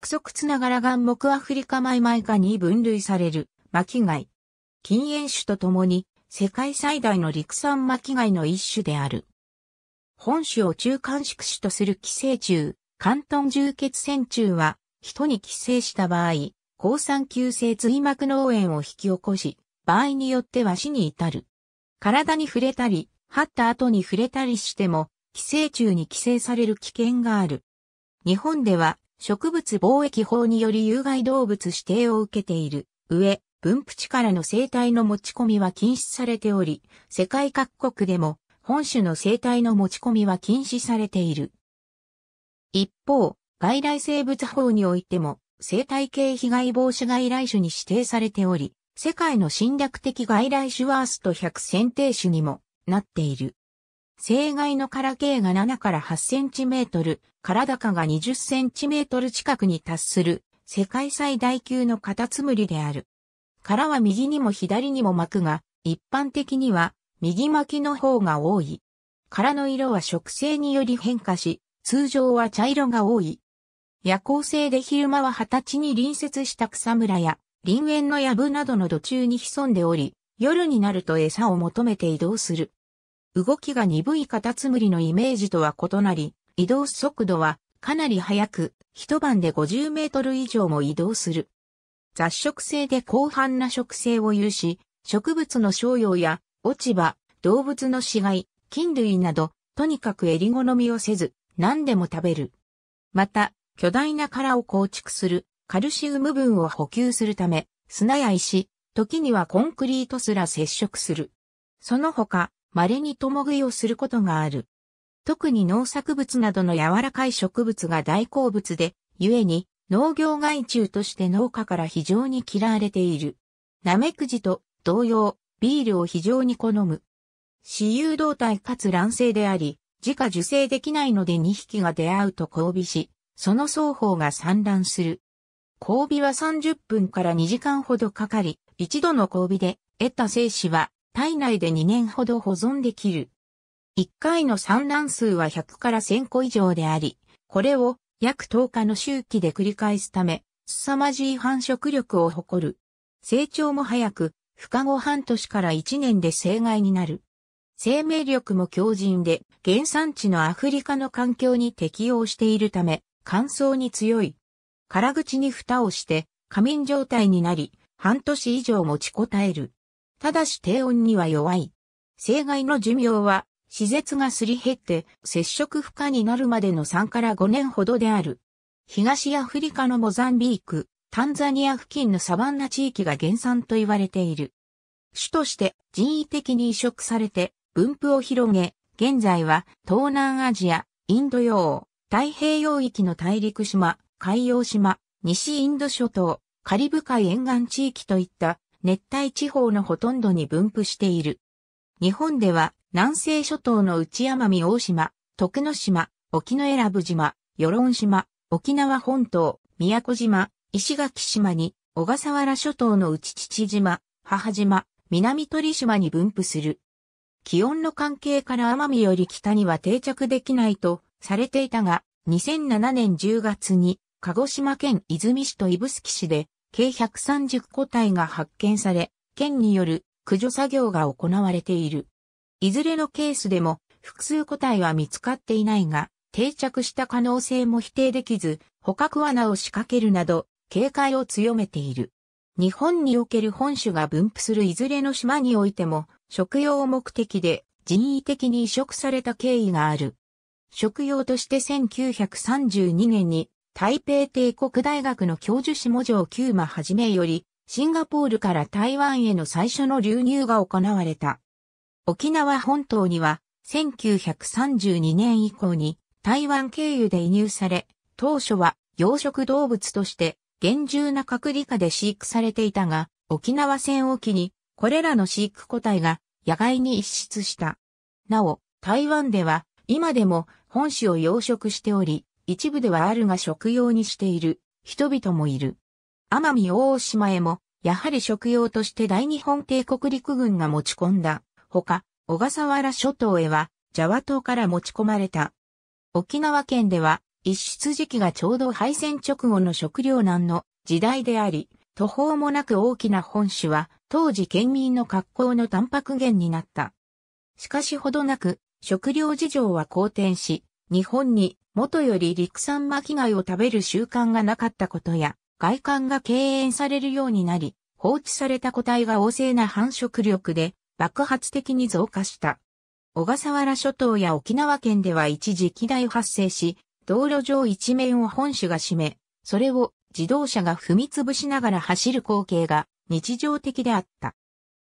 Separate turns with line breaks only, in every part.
クソクツながら岩木アフリカマイマイカに分類される巻貝。禁煙種とともに世界最大の陸産巻貝の一種である。本種を中間宿種とする寄生虫、関東重血線虫は、人に寄生した場合、抗酸球性椎膜脳炎を引き起こし、場合によっては死に至る。体に触れたり、張った後に触れたりしても、寄生虫に寄生される危険がある。日本では、植物貿易法により有害動物指定を受けている上、分布地からの生態の持ち込みは禁止されており、世界各国でも本種の生態の持ち込みは禁止されている。一方、外来生物法においても生態系被害防止外来種に指定されており、世界の侵略的外来種ワースト100選定種にもなっている。生涯の殻径が7から8センチメートル、殻高が20センチメートル近くに達する、世界最大級のカタツムリである。殻は右にも左にも巻くが、一般的には右巻きの方が多い。殻の色は植生により変化し、通常は茶色が多い。夜行性で昼間は二十歳に隣接した草むらや林園の藪などの土中に潜んでおり、夜になると餌を求めて移動する。動きが鈍いカタツムリのイメージとは異なり、移動速度はかなり速く、一晩で50メートル以上も移動する。雑食性で広範な食性を有し、植物の商用や落ち葉、動物の死骸、菌類など、とにかく襟好みをせず、何でも食べる。また、巨大な殻を構築する、カルシウム分を補給するため、砂や石、時にはコンクリートすら接触する。その他、稀に共食いをすることがある。特に農作物などの柔らかい植物が大好物で、故に農業害虫として農家から非常に嫌われている。ナメクジと同様、ビールを非常に好む。私有動体かつ卵性であり、自家受精できないので2匹が出会うと交尾し、その双方が産卵する。交尾は30分から2時間ほどかかり、一度の交尾で得た精子は体内で2年ほど保存できる。1回の産卵数は100から1000個以上であり、これを約10日の周期で繰り返すため、凄まじい繁殖力を誇る。成長も早く、孵化後半年から1年で生害になる。生命力も強靭で、原産地のアフリカの環境に適応しているため、乾燥に強い。殻口に蓋をして、仮眠状態になり、半年以上持ちこたえる。ただし低温には弱い。生害の寿命は、施設がすり減って接触不可になるまでの3から5年ほどである。東アフリカのモザンビーク、タンザニア付近のサバンナ地域が原産と言われている。種として人為的に移植されて分布を広げ、現在は東南アジア、インド洋、太平洋域の大陸島、海洋島、西インド諸島、カリブ海沿岸地域といった熱帯地方のほとんどに分布している。日本では南西諸島の内山美大島、徳之島、沖永良部島、与論島、沖縄本島、宮古島、石垣島に、小笠原諸島の内父島、母島、南鳥島に分布する。気温の関係から奄美より北には定着できないとされていたが、2007年10月に鹿児島県泉市と指宿市で計130個体が発見され、県による駆除作業が行われている。いずれのケースでも複数個体は見つかっていないが、定着した可能性も否定できず、捕獲罠を仕掛けるなど、警戒を強めている。日本における本種が分布するいずれの島においても、食用目的で人為的に移植された経緯がある。食用として1932年に台北帝国大学の教授下条九馬はじめより、シンガポールから台湾への最初の流入が行われた。沖縄本島には、1932年以降に台湾経由で移入され、当初は養殖動物として厳重な隔離下で飼育されていたが、沖縄戦を機に、これらの飼育個体が野外に一出した。なお、台湾では今でも本種を養殖しており、一部ではあるが食用にしている人々もいる。奄美大島へも、やはり食用として大日本帝国陸軍が持ち込んだ。ほか、小笠原諸島へは、ジャワ島から持ち込まれた。沖縄県では、一出時期がちょうど敗戦直後の食糧難の時代であり、途方もなく大きな本種は、当時県民の格好のタンパク源になった。しかしほどなく、食糧事情は好転し、日本に元より陸産巻貝を食べる習慣がなかったことや、外観が敬遠されるようになり、放置された個体が旺盛な繁殖力で爆発的に増加した。小笠原諸島や沖縄県では一時期内発生し、道路上一面を本種が占め、それを自動車が踏みつぶしながら走る光景が日常的であった。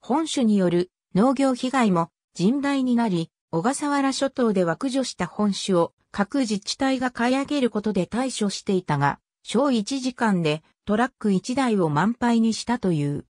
本種による農業被害も甚大になり、小笠原諸島では駆除した本種を各自治体が買い上げることで対処していたが、小1時間でトラック1台を満杯にしたという。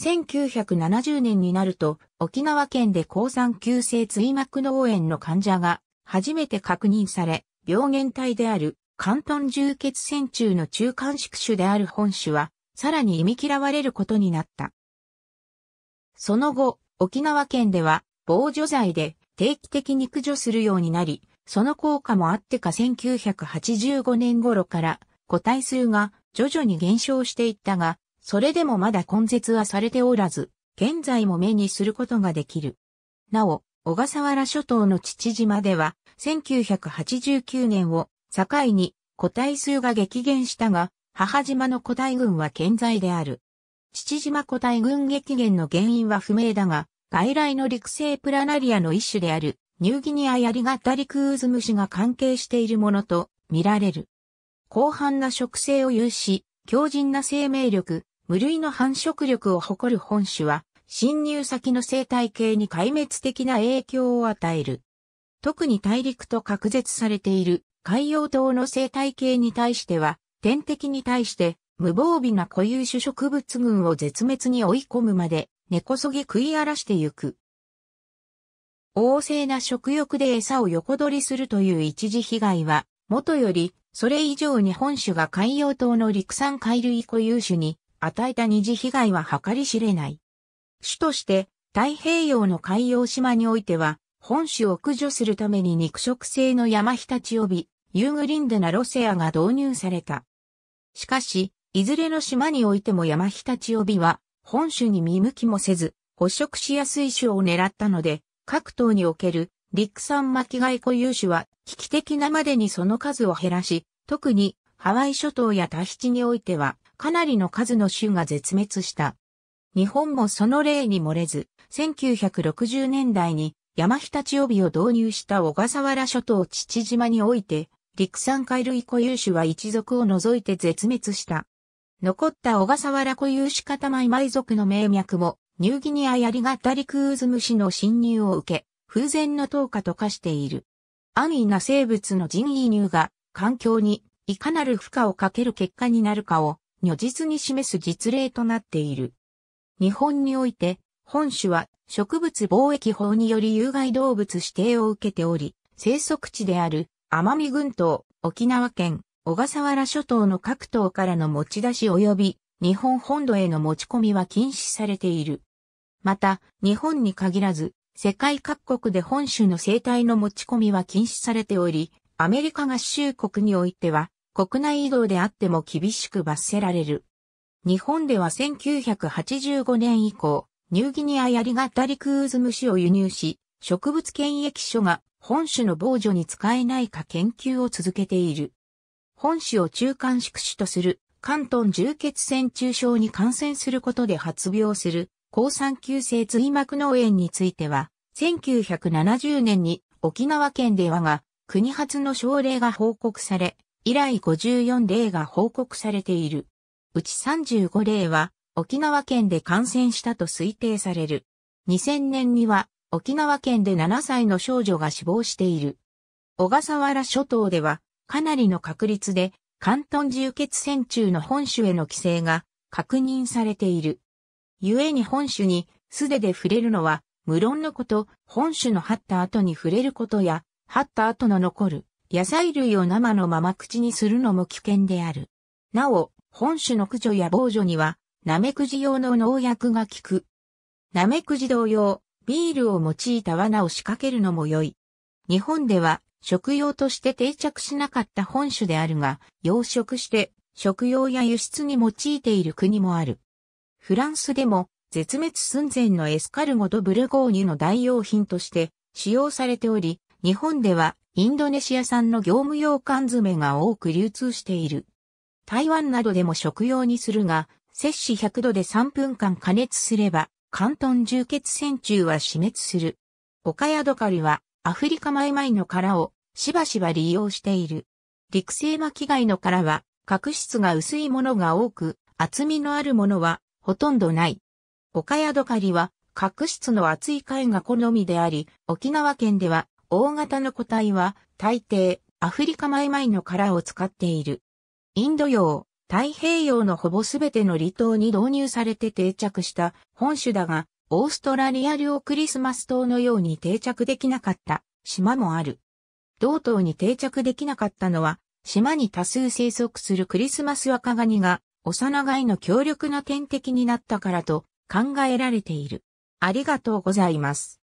1970年になると、沖縄県で高酸急性椎膜脳炎の患者が初めて確認され、病原体である関東重血線中の中間宿主である本種は、さらに忌み嫌われることになった。その後、沖縄県では、防除剤で定期的に駆除するようになり、その効果もあってか1985年頃から個体数が徐々に減少していったが、それでもまだ根絶はされておらず、現在も目にすることができる。なお、小笠原諸島の父島では、1989年を境に個体数が激減したが、母島の個体群は健在である。父島個体群激減の原因は不明だが、外来の陸生プラナリアの一種である、ニューギニアヤリガタリクウズ虫が関係しているものと見られる。広範な植生を有し、強靭な生命力、無類の繁殖力を誇る本種は、侵入先の生態系に壊滅的な影響を与える。特に大陸と隔絶されている海洋島の生態系に対しては、天敵に対して無防備な固有種植物群を絶滅に追い込むまで根こそぎ食い荒らしてゆく。旺盛な食欲で餌を横取りするという一時被害は、元より、それ以上に本種が海洋島の陸産海類固有種に与えた二次被害は計り知れない。種として、太平洋の海洋島においては、本種を駆除するために肉食性の山日立及び、ユーグリンデナロセアが導入された。しかし、いずれの島においても山日立及びは、本種に見向きもせず、捕食しやすい種を狙ったので、各島における陸産巻貝固有種は危機的なまでにその数を減らし、特にハワイ諸島やタヒチにおいてはかなりの数の種が絶滅した。日本もその例に漏れず、1960年代に山日立帯を導入した小笠原諸島父島において、陸産貝類固有種は一族を除いて絶滅した。残った小笠原固有種固まい埋族の名脈も、ニューギニアやりがたりクーズ虫の侵入を受け、風前の投下と化している。安易な生物の人移入が、環境にいかなる負荷をかける結果になるかを、如実に示す実例となっている。日本において、本種は植物防疫法により有害動物指定を受けており、生息地である奄美群島、沖縄県、小笠原諸島の各島からの持ち出し及び日本本土への持ち込みは禁止されている。また、日本に限らず、世界各国で本種の生態の持ち込みは禁止されており、アメリカ合衆国においては、国内移動であっても厳しく罰せられる。日本では1985年以降、ニューギニアやリガタリクウズ虫を輸入し、植物検疫所が本種の防除に使えないか研究を続けている。本市を中間宿主とする、関東重血栓中症に感染することで発病する、高酸球性髄膜脳炎については、1970年に沖縄県ではが、国発の症例が報告され、以来54例が報告されている。うち35例は、沖縄県で感染したと推定される。2000年には、沖縄県で7歳の少女が死亡している。小笠原諸島では、かなりの確率で、関東自由血線中の本種への規制が確認されている。故に本種に素手で触れるのは、無論のこと、本種の張った後に触れることや、張った後の残る野菜類を生のまま口にするのも危険である。なお、本種の駆除や防除には、ナメクジ用の農薬が効く。ナメクジ同様、ビールを用いた罠を仕掛けるのも良い。日本では、食用として定着しなかった本種であるが、養殖して食用や輸出に用いている国もある。フランスでも絶滅寸前のエスカルゴとブルゴーニュの代用品として使用されており、日本ではインドネシア産の業務用缶詰が多く流通している。台湾などでも食用にするが、摂氏100度で3分間加熱すれば、関東充血線虫は死滅する。岡カヤドカリはアフリカマイマイの殻をしばしば利用している。陸生巻貝の殻は角質が薄いものが多く、厚みのあるものはほとんどない。オカヤドカリは角質の厚い貝が好みであり、沖縄県では大型の個体は大抵アフリカマイマイの殻を使っている。インド洋、太平洋のほぼすべての離島に導入されて定着した本種だが、オーストラリア領クリスマス島のように定着できなかった島もある。同島に定着できなかったのは、島に多数生息するクリスマス若ガニが、幼いの強力な天敵になったからと考えられている。ありがとうございます。